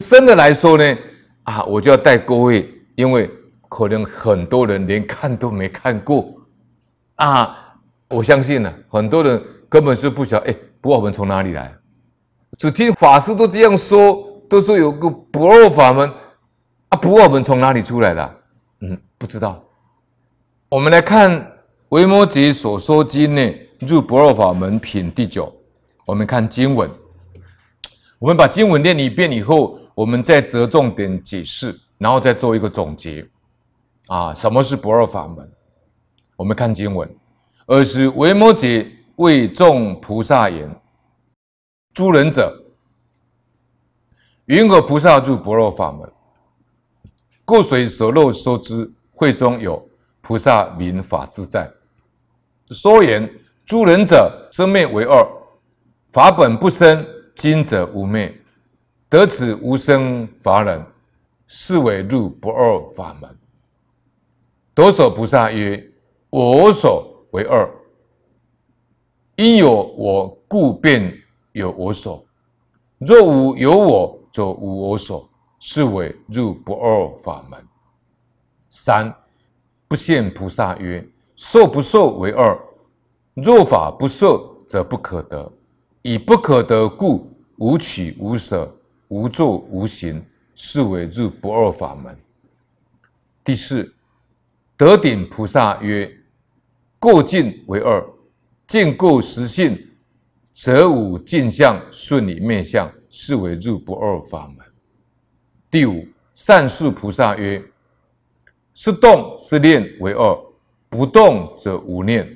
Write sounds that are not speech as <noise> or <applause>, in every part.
深的来说呢，啊，我就要带各位，因为可能很多人连看都没看过，啊，我相信呢，很多人根本是不晓哎，不法门从哪里来，只听法师都这样说，都说有个不二法门，啊，不忘门从哪里出来的？嗯，不知道。我们来看《维摩诘所说经》呢，《入不二法门品》第九，我们看经文，我们把经文念一遍以后。我们再着重点解释，然后再做一个总结。啊，什么是不二法门？我们看经文，尔时维摩诘为众菩萨言：“诸人者，云何菩萨住不二法门？故随所漏说之，会中有菩萨明法自在。说言：诸人者，生灭为二，法本不生，今者无灭。”得此无生法忍，是为入不二法门。多所菩萨曰：“我所为二，因有我故，便有我所；若无有我，则无我所，是为入不二法门。”三不现菩萨曰：“受不受为二，若法不受，则不可得；以不可得故，无取无舍。”无作无形，是为入不二法门。第四，得顶菩萨曰：过境为二，见过实性，则无尽相，顺理面相，是为入不二法门。第五，善事菩萨曰：是动是念为二，不动则无念，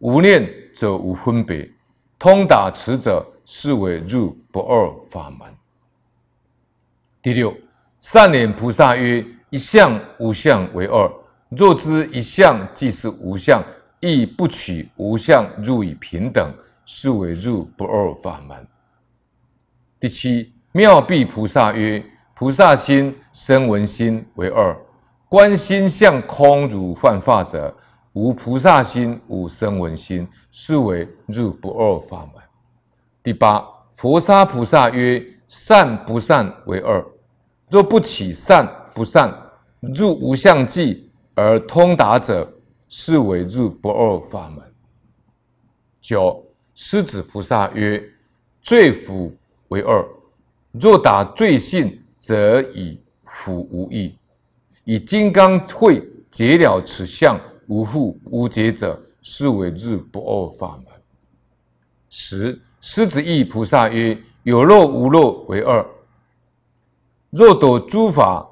无念则无分别，通达此者，是为入不二法门。第六善念菩萨曰：一相无相为二。若知一相即是无相，亦不取无相入以平等，是为入不二法门。第七妙毕菩萨曰：菩萨心生闻心为二。观心向空如幻化者，无菩萨心，无生闻心，是为入不二法门。第八佛沙菩萨曰：善不善为二。若不起善不善，入无相际而通达者，是为入不二法门。九狮子菩萨曰：罪福为二，若达罪性，则以福无益；以金刚慧结了此相，无复无结者，是为入不二法门。十狮子意菩萨曰：有肉无肉为二。若睹诸法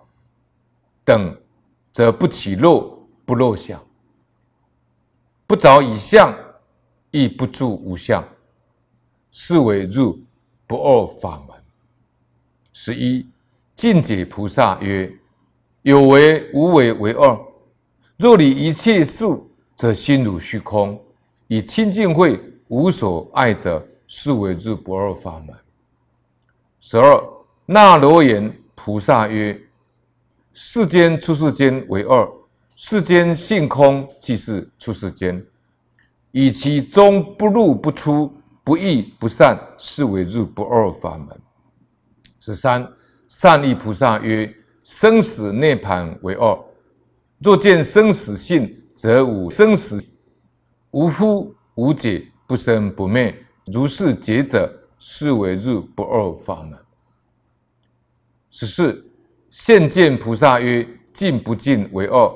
等，则不起漏，不漏相，不着以相，亦不住无相，是为入不二法门。十一，净解菩萨曰：有为无为为二。若离一切数，则心如虚空，以清净慧无所碍者，是为入不二法门。十二，那罗言。菩萨曰：“世间出世间为二，世间性空即是出世间，以其中不入不出，不义不善，是为入不二法门。”十三善意菩萨曰：“生死涅盘为二，若见生死性，则无生死，无夫无解，不生不灭，如是解者，是为入不二法门。”十四，现见菩萨曰：“尽不尽为二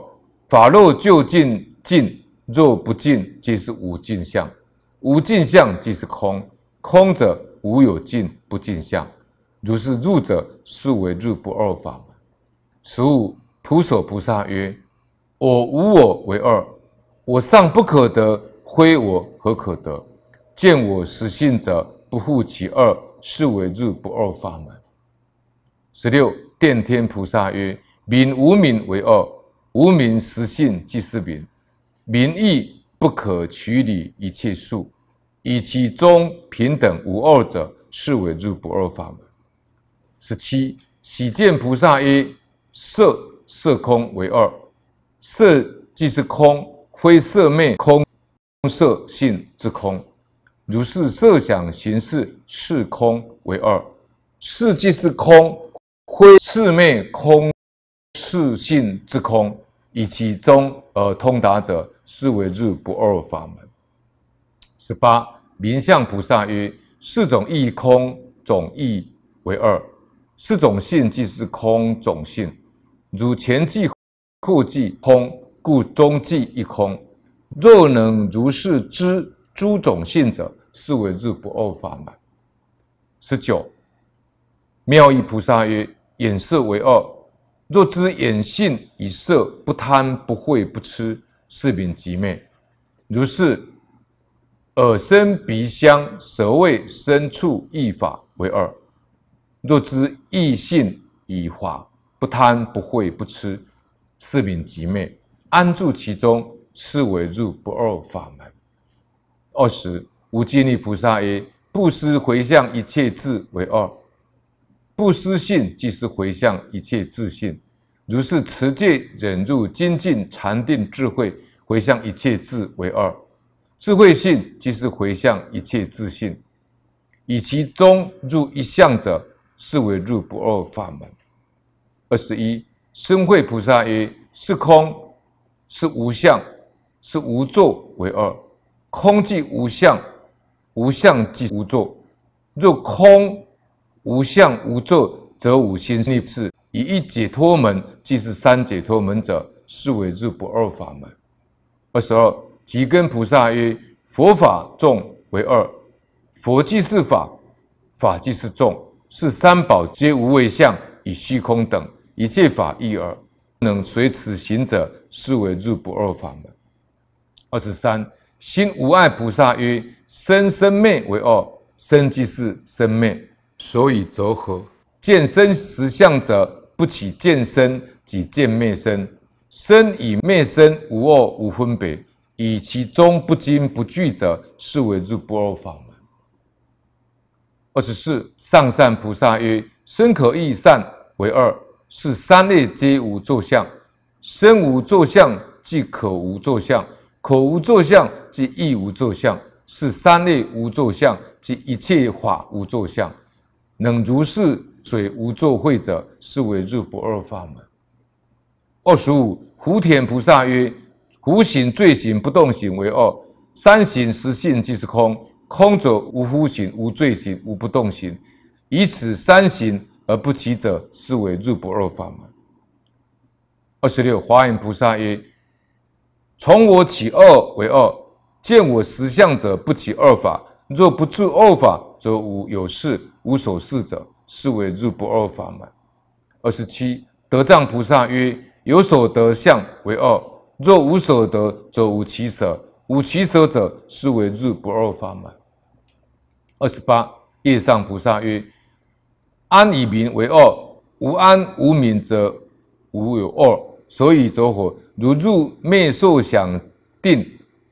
法，若就近，净，若不净，即是无尽相。无尽相即是空，空者无有尽不尽相。如是入者，是为入不二法门。”十五，普首菩萨曰：“我无我为二，我尚不可得，非我何可得？见我实性者，不护其二，是为入不二法门。”十六殿天菩萨曰：名无名为二，无名实性即是名，名亦不可取理一切数，以其中平等无二者，是为入不二法门。十七喜见菩萨曰：色色空为二，色即是空，非色灭空，色性之空，如是色想形式是空为二，色即是空。非四面空，四性之空，以其中而通达者，是为入不二法门。十八名相菩萨曰：四种意空，总意为二；四种性即是空总性，如前即空，故终即一空。若能如是知诸种性者，是为入不二法门。十九妙义菩萨曰。眼色为二，若知眼性以色不贪不秽不痴，是名即灭。如是耳声鼻香舌味身处意法为二，若知意性以法不贪不秽不痴，是名即灭。安住其中，是为入不二法门。二十，无尽意菩萨曰：不思回向一切智为二。不失信即是回向一切自信，如是持戒忍辱精进禅定智慧回向一切智为二，智慧信即是回向一切自信，以其中入一相者，是为入不二法门。二十一，身慧菩萨曰：是空是无相是无作，为二空即无相，无相即无作，若空。无相无作，则五心力以一解脱门即是三解脱门者，是为入不二法门。二十二即根菩萨曰：佛法众为二，佛即是法，法即是众，是三宝皆无为相，以虚空等一切法异耳，能随此行者，是为入不二法门。二十三心无碍菩萨曰：生生灭为二，生即是生灭。所以则何见身实相者不起见身，即见灭生身与灭生无二无分别以其中不惊不惧者是为入不二法门。二十四上善菩萨曰：身可意善为二是三类皆无作相身无作相即可无作相口无作相即亦无作相是三类无作相即一切法无作相。能如是水无作会者，是为入不二法门。二十五，胡田菩萨曰：，无行、罪行、不动行为二；，三行实性即是空，空者无无行、无罪行、无不动行。以此三行而不起者，是为入不二法门。二十六，华严菩萨曰：，从我起恶为恶，见我实相者不起恶法，若不住恶法。则无有事，无所事者，是为入不二法门。二十七，得藏菩萨曰：有所得相为二，若无所得，则无其舍，无其舍者，是为入不二法门。二十八，业上菩萨曰：安以名为二，无安无明则无有二，所以着火。如入灭受想定，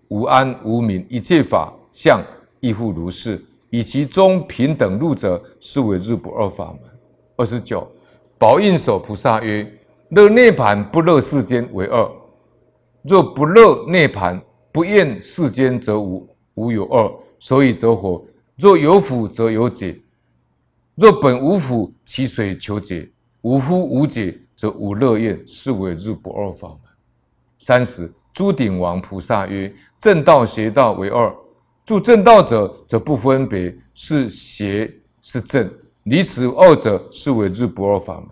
无安无明，一切法相亦复如是。以其中平等入者，是为日不二法门。二十九，宝应手菩萨曰：若涅盘不乐世间为二；若不乐涅盘不厌世间，则无无有二，所以则火；若有辅则有解；若本无辅，其水求解；无夫无解，则无乐厌，是为日不二法门。三十，诸顶王菩萨曰：正道邪道为二。住正道者，则不分别是邪是正，离此二者，是为不二法门。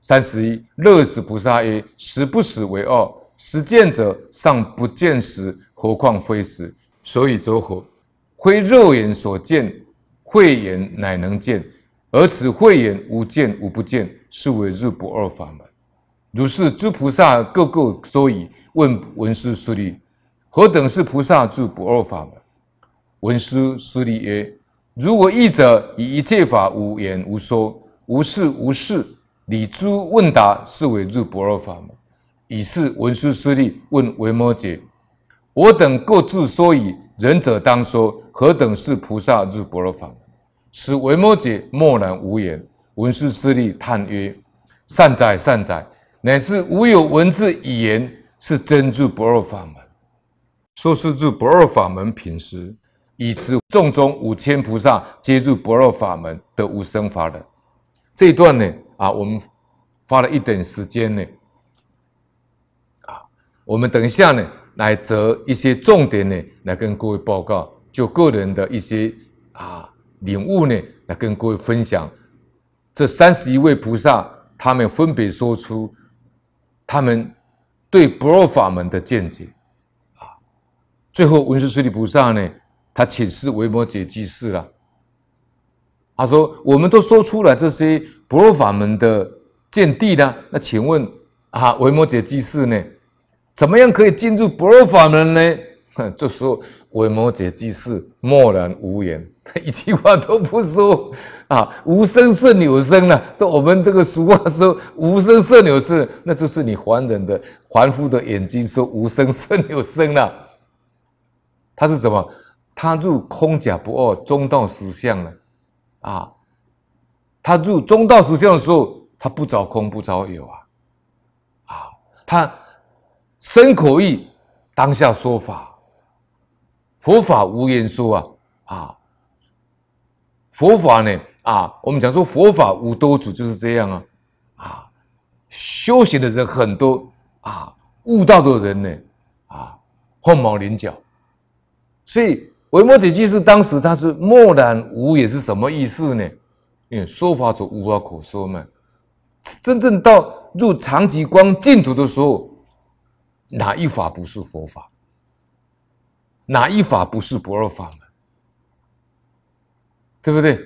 三十一，乐死菩萨，A 死不死为二，实见者尚不见实，何况非实？所以则何？非肉眼所见，慧眼乃能见，而此慧眼无见无不见，是为不二法门。如是诸菩萨，各个所以问闻师说理。何等是菩萨住不二法门？文殊师利曰：“如果译者以一切法无言无说、无事无事，理诸问答是为入不二法门。”以是文殊师利问维摩诘：“我等各自说以仁者当说何等是菩萨住不二法门？”使维摩诘默然无言。文殊师利叹曰：“善哉善哉，乃是无有文字语言，是真住不二法门。”说是入不二法门品时，以此众中五千菩萨皆入不二法门得无生法的这一段呢，啊，我们花了一点时间呢，啊，我们等一下呢，来择一些重点呢，来跟各位报告，就个人的一些啊领悟呢，来跟各位分享。这三十一位菩萨，他们分别说出他们对不二法门的见解。最后，文殊师利菩萨呢，他请示维摩诘居士了。他说：“我们都说出了这些不若法门的见地呢，那请问啊，维摩诘居士呢，怎么样可以进入不若法门呢？”这时候，维摩诘居士默然无言，他 <laughs> 一句话都不说啊，无声胜有声了。这我们这个俗话说“无声胜有声”，那就是你凡人的凡夫的眼睛说“无声胜有声”了。他是什么？他入空假不二中道实相了，啊！他入中道实相的时候，他不找空不找有啊！啊，他身口意当下说法，佛法无言说啊！啊，佛法呢？啊，我们讲说佛法无多主就是这样啊！啊，修行的人很多啊，悟道的人呢？啊，凤毛麟角。所以《维摩诘经》是当时他是默然无也是什么意思呢？因为说法者无话可说嘛。真正到入常吉光净土的时候，哪一法不是佛法？哪一法不是不二法门？对不对？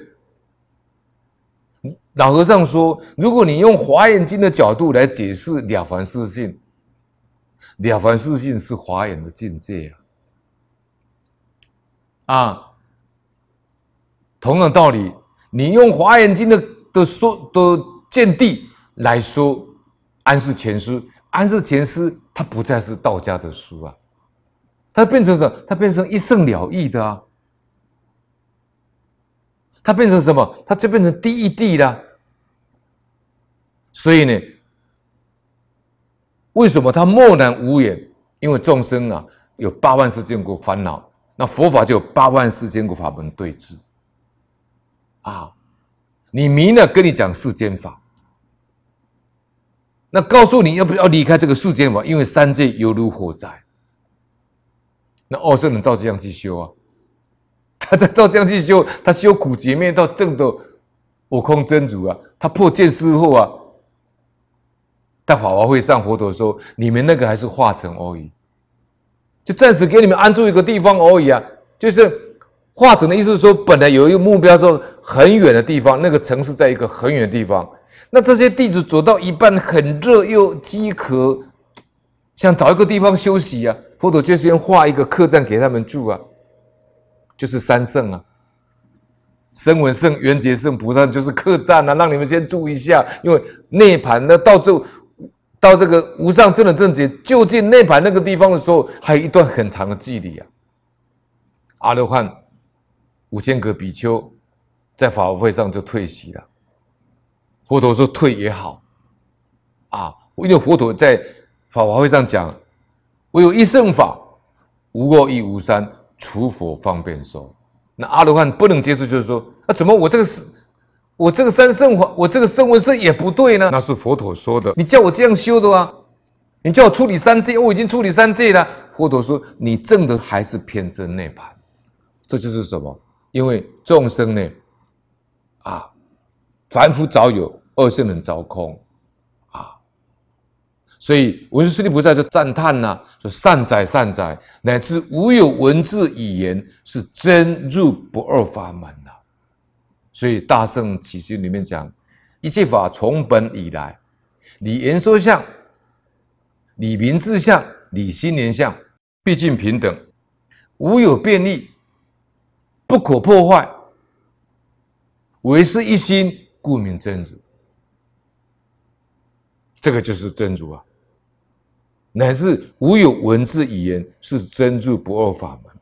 老和尚说，如果你用《华严经》的角度来解释了凡四境，了凡四境是华严的境界啊。啊，同样道理，你用《华严经》的的说的见地来说，《安世前书》《安世前书》，它不再是道家的书啊，它变成什么？它变成一圣了义的啊，它变成什么？它就变成第一帝了。所以呢，为什么他默然无言？因为众生啊，有八万四千过烦恼。那佛法就有八万四千个法门对峙。啊！你迷了，跟你讲世间法，那告诉你要不要离开这个世间法？因为三界犹如火灾，那二圣人照这样去修啊？<laughs> 他在照这样去修，他修苦集灭道正的我空真如啊！他破见之后啊，他法华会上佛陀说：“你们那个还是化成而已。”就暂时给你们安住一个地方而已啊，就是化成的意思是说，本来有一个目标，说很远的地方，那个城市在一个很远的地方，那这些弟子走到一半，很热又饥渴，想找一个地方休息啊，佛陀就先画一个客栈给他们住啊，就是三圣啊，声闻圣、缘觉圣、菩萨就是客栈啊，让你们先住一下，因为涅盘那到最后。到这个无上正的正觉就近涅槃那个地方的时候，还有一段很长的距离啊。阿罗汉五千个比丘在法会上就退席了。佛陀说退也好，啊，因为佛陀在法华会上讲，我有一胜法，无过亦无三，除佛方便说。那阿罗汉不能接受，就是说，那怎么我这个是？我这个三圣法，我这个声文身也不对呢。那是佛陀说的，你叫我这样修的啊？你叫我处理三界，我已经处理三界了。佛陀说你证的还是偏执涅盘，这就是什么？因为众生呢，啊，凡夫早有二圣人早空啊，所以文殊师利菩萨就赞叹呐，说善哉善哉，乃至无有文字语言是真入不二法门呐。所以《大圣起修》里面讲，一切法从本以来，理言说相，理名智相，理心念相，毕竟平等，无有变异，不可破坏，唯是一心，故名真如。这个就是真如啊，乃是无有文字语言，是真如不二法门。